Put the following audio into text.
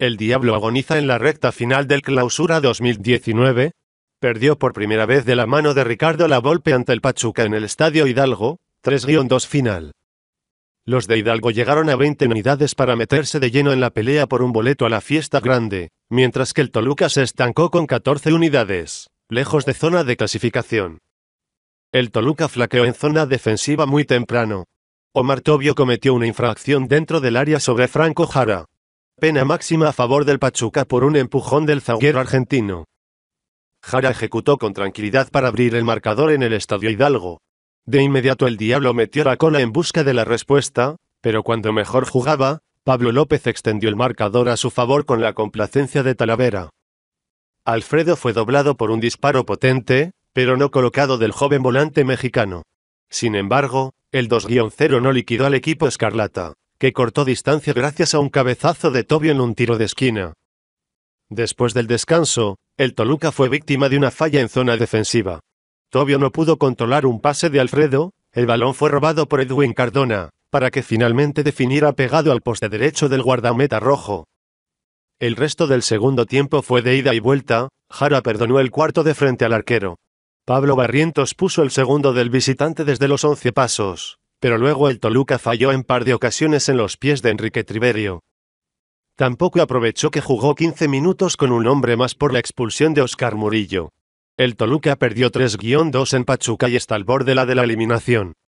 El Diablo agoniza en la recta final del Clausura 2019. Perdió por primera vez de la mano de Ricardo La golpe ante el Pachuca en el Estadio Hidalgo, 3-2 final. Los de Hidalgo llegaron a 20 unidades para meterse de lleno en la pelea por un boleto a la fiesta grande, mientras que el Toluca se estancó con 14 unidades, lejos de zona de clasificación. El Toluca flaqueó en zona defensiva muy temprano. Omar Tobio cometió una infracción dentro del área sobre Franco Jara, Pena máxima a favor del Pachuca por un empujón del zaguero argentino. Jara ejecutó con tranquilidad para abrir el marcador en el Estadio Hidalgo. De inmediato el Diablo metió la cola en busca de la respuesta, pero cuando mejor jugaba, Pablo López extendió el marcador a su favor con la complacencia de Talavera. Alfredo fue doblado por un disparo potente, pero no colocado del joven volante mexicano. Sin embargo, el 2-0 no liquidó al equipo escarlata que cortó distancia gracias a un cabezazo de Tobio en un tiro de esquina. Después del descanso, el Toluca fue víctima de una falla en zona defensiva. Tobio no pudo controlar un pase de Alfredo, el balón fue robado por Edwin Cardona, para que finalmente definiera pegado al poste derecho del guardameta rojo. El resto del segundo tiempo fue de ida y vuelta, Jara perdonó el cuarto de frente al arquero. Pablo Barrientos puso el segundo del visitante desde los once pasos pero luego el Toluca falló en par de ocasiones en los pies de Enrique Triverio. Tampoco aprovechó que jugó 15 minutos con un hombre más por la expulsión de Oscar Murillo. El Toluca perdió 3-2 en Pachuca y está al borde de la eliminación.